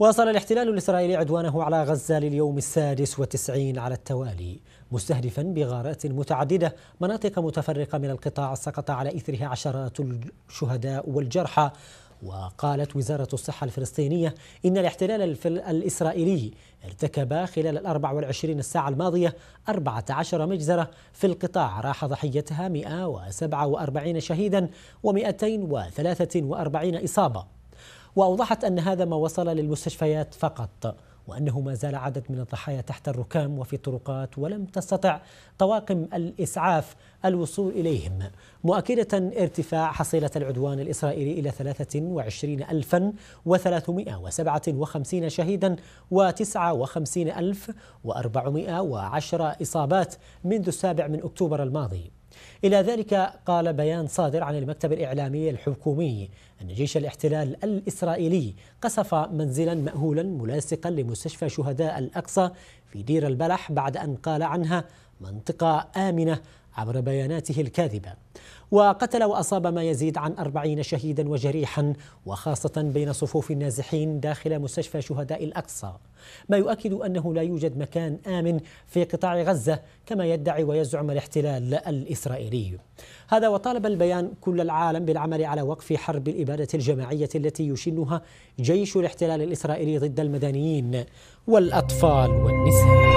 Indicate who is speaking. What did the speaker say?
Speaker 1: واصل الاحتلال الإسرائيلي عدوانه على غزة لليوم السادس والتسعين على التوالي مستهدفا بغارات متعددة مناطق متفرقة من القطاع سقط على إثرها عشرات الشهداء والجرحى
Speaker 2: وقالت
Speaker 1: وزارة الصحة الفلسطينية إن الاحتلال الإسرائيلي ارتكب خلال ال 24 ساعة الماضية 14 مجزرة في القطاع راح ضحيتها 147 شهيدا و 243 إصابة وأوضحت أن هذا ما وصل للمستشفيات فقط وأنه ما زال عدد من الضحايا تحت الركام وفي الطرقات ولم تستطع طواقم الإسعاف الوصول إليهم مؤكدة ارتفاع حصيلة العدوان الإسرائيلي إلى 23357 شهيدا و59410 إصابات منذ السابع من أكتوبر الماضي إلى ذلك قال بيان صادر عن المكتب الإعلامي الحكومي أن جيش الاحتلال الإسرائيلي قصف منزلا مأهولا ملاصقا لمستشفى شهداء الأقصى في دير البلح بعد أن قال عنها منطقة آمنة عبر بياناته الكاذبة وقتل وأصاب ما يزيد عن أربعين شهيدا وجريحا وخاصة بين صفوف النازحين داخل مستشفى شهداء الأقصى ما يؤكد أنه لا يوجد مكان آمن في قطاع غزة كما يدعي ويزعم الاحتلال الإسرائيلي هذا وطالب البيان كل العالم بالعمل على وقف حرب الإبادة الجماعية التي يشنها جيش الاحتلال الإسرائيلي ضد المدنيين والأطفال والنساء